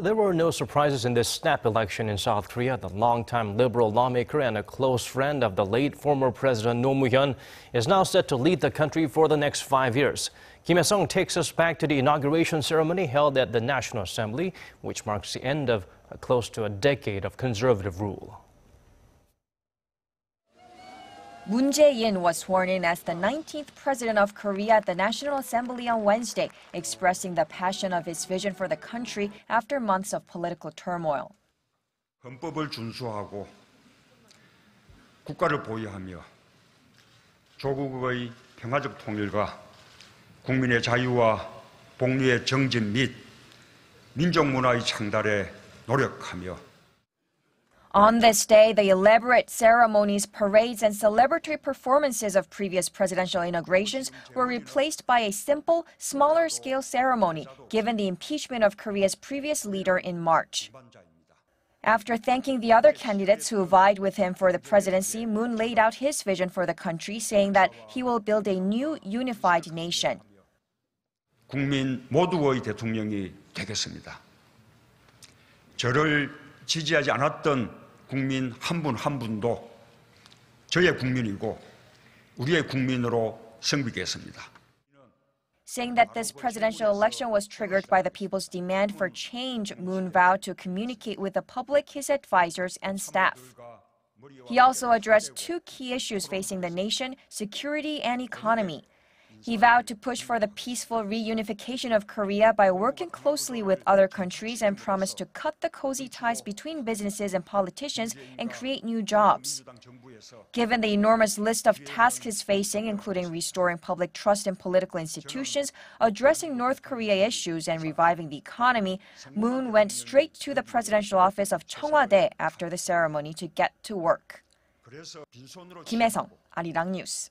There were no surprises in this snap election in South Korea. The longtime liberal lawmaker and a close friend of the late former President Noh Moo-hyun is now set to lead the country for the next five years. Kim Il-sung takes us back to the inauguration ceremony held at the National Assembly, which marks the end of close to a decade of conservative rule. Moon Jae-in was sworn in as the 19th president of Korea at the National Assembly on Wednesday, expressing the passion of his vision for the country after months of political turmoil. 국가를 보유하며 on this day, the elaborate ceremonies, parades, and celebratory performances of previous presidential inaugurations were replaced by a simple, smaller scale ceremony given the impeachment of Korea's previous leader in March. After thanking the other candidates who vied with him for the presidency, Moon laid out his vision for the country, saying that he will build a new unified nation. 국민 모두의 대통령이 되겠습니다. 저를 지지하지 않았던 국민 한 분도 저의 국민이고 우리의 국민으로 성비겠습니다. Saying that this presidential election was triggered by the people's demand for change, Moon vowed to communicate with the public, his advisors, and staff. He also addressed two key issues facing the nation security and economy. He vowed to push for the peaceful reunification of Korea by working closely with other countries and promised to cut the cozy ties between businesses and politicians and create new jobs. Given the enormous list of tasks he's facing, including restoring public trust in political institutions, addressing North Korea issues, and reviving the economy, Moon went straight to the presidential office of Cheongwade after the ceremony to get to work. 김혜성, Arirang News.